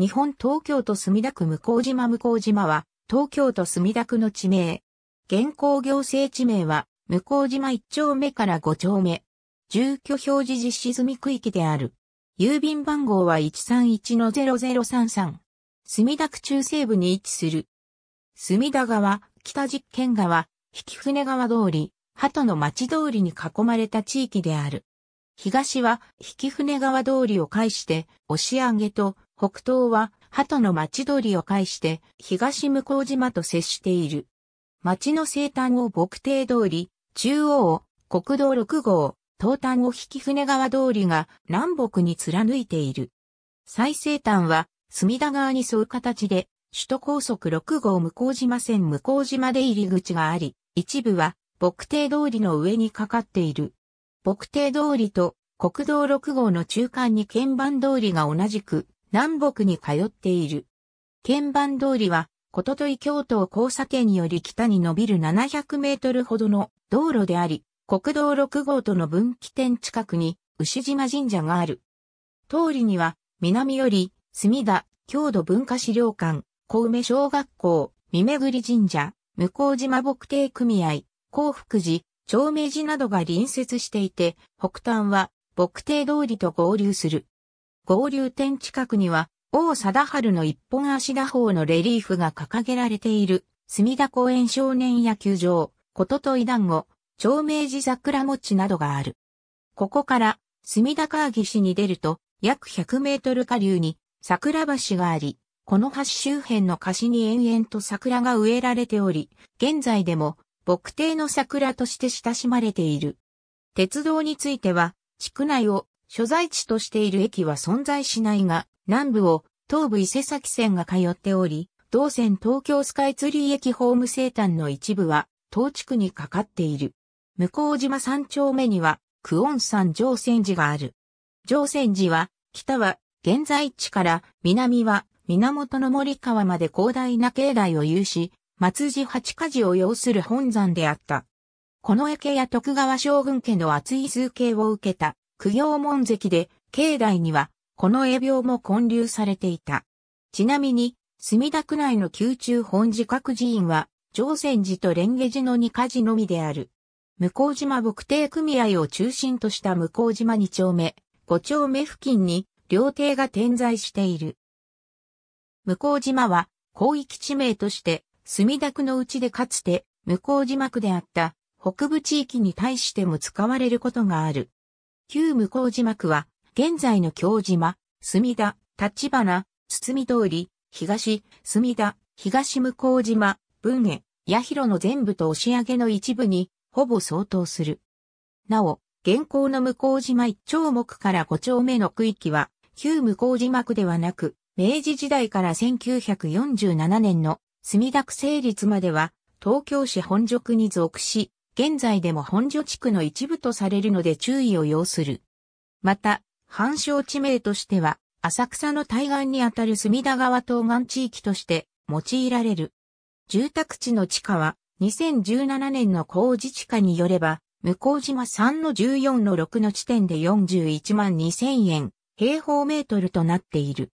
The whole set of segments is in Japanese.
日本東京都墨田区向島向島は、東京都墨田区の地名。現行行政地名は、向島1丁目から5丁目。住居表示実施済み区域である。郵便番号は131-0033。墨田区中西部に位置する。墨田川、北実験川、引船川通り、鳩の町通りに囲まれた地域である。東は、引船川通りを介して、押上と北東は、鳩の町通りを介して、東向島と接している。町の西端を牧堤通り、中央を国道6号、東端を引船川通りが南北に貫いている。最西端は、隅田川に沿う形で、首都高速6号向島線向島で入り口があり、一部は、牧堤通りの上にかかっている。牧堤通りと国道6号の中間に鍵盤通りが同じく南北に通っている。鍵盤通りは、こととい京都交差点により北に伸びる700メートルほどの道路であり、国道6号との分岐点近くに牛島神社がある。通りには、南より、墨田、郷土文化資料館、小梅小学校、三巡神社、向島牧亭組合、幸福寺、長明寺などが隣接していて、北端は牧亭通りと合流する。合流点近くには、王貞治の一本足打法のレリーフが掲げられている、墨田公園少年野球場、こととい団子、長明寺桜餅などがある。ここから、墨田川岸に出ると、約100メートル下流に桜橋があり、この橋周辺の貸しに延々と桜が植えられており、現在でも木製の桜として親しまれている。鉄道については、地区内を所在地としている駅は存在しないが、南部を東武伊勢崎線が通っており、同線東京スカイツリー駅ホーム生誕の一部は、東地区にかかっている。向島三丁目には、久温山上泉寺がある。上泉寺は、北は、現在地から、南は、源の森川まで広大な境内を有し、松寺八家寺を要する本山であった。この駅や徳川将軍家の厚い通敬を受けた、苦行門跡で、境内には、この絵病も建立されていた。ちなみに、墨田区内の宮中本寺各寺院は、朝鮮寺と蓮華寺の2家寺のみである。向島牧定組合を中心とした向島2丁目、5丁目付近に、料亭が点在している。向島は、広域地名として、墨田区のうちでかつて、向島区であった、北部地域に対しても使われることがある。旧向島区は、現在の京島、墨田、立花、堤通り、東、墨田、東向島、文下、八広の全部と押上の一部に、ほぼ相当する。なお、現行の向島一丁目から五丁目の区域は、旧向島区ではなく、明治時代から1947年の墨田区成立までは、東京市本所区に属し、現在でも本所地区の一部とされるので注意を要する。また、繁殖地名としては、浅草の対岸にあたる隅田川東岸地域として用いられる。住宅地の地価は、2017年の工事地下によれば、向島3の14の6の地点で41万2000円、平方メートルとなっている。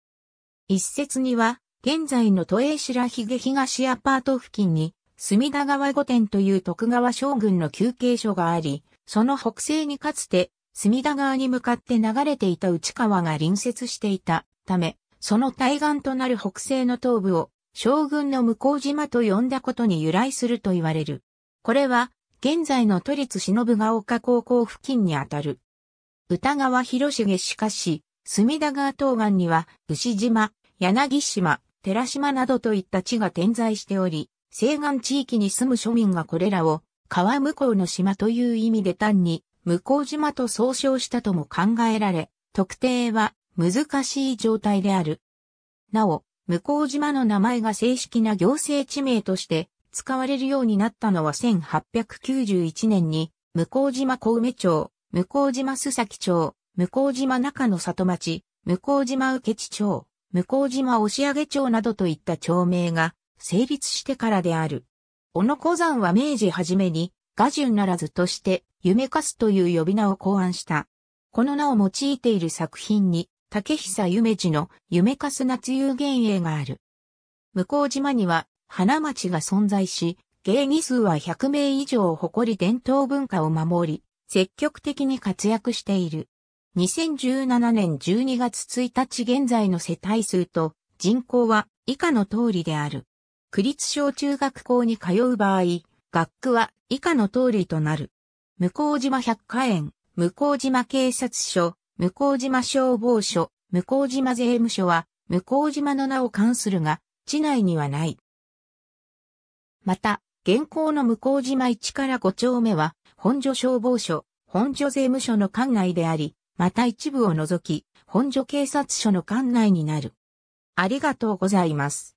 一説には、現在の都営白髭東アパート付近に、隅田川御殿という徳川将軍の休憩所があり、その北西にかつて隅田川に向かって流れていた内川が隣接していたため、その対岸となる北西の東部を将軍の向島と呼んだことに由来すると言われる。これは、現在の都立忍が丘高校付近にあたる。歌川広重しかし、隅田川東岸には、牛島、柳島、寺島などといった地が点在しており、西岸地域に住む庶民がこれらを川向こうの島という意味で単に向こう島と総称したとも考えられ、特定は難しい状態である。なお、向こう島の名前が正式な行政地名として使われるようになったのは1891年に、向こう島小梅町、向こう島須崎町、向こう島中野里町、向こう島受地町、向こう島押上町などといった町名が成立してからである。小野小山は明治初めに、画順ならずとして、夢かすという呼び名を考案した。この名を用いている作品に、竹久夢二の夢かす夏遊幻影がある。向島には花町が存在し、芸妓数は100名以上を誇り伝統文化を守り、積極的に活躍している。2017年12月1日現在の世帯数と人口は以下の通りである。区立小中学校に通う場合、学区は以下の通りとなる。向島百貨園、向島警察署、向島消防署、向島税務署は、向島の名を冠するが、地内にはない。また、現行の向島1から5丁目は、本所消防署、本所税務署の管内であり、また一部を除き、本所警察署の管内になる。ありがとうございます。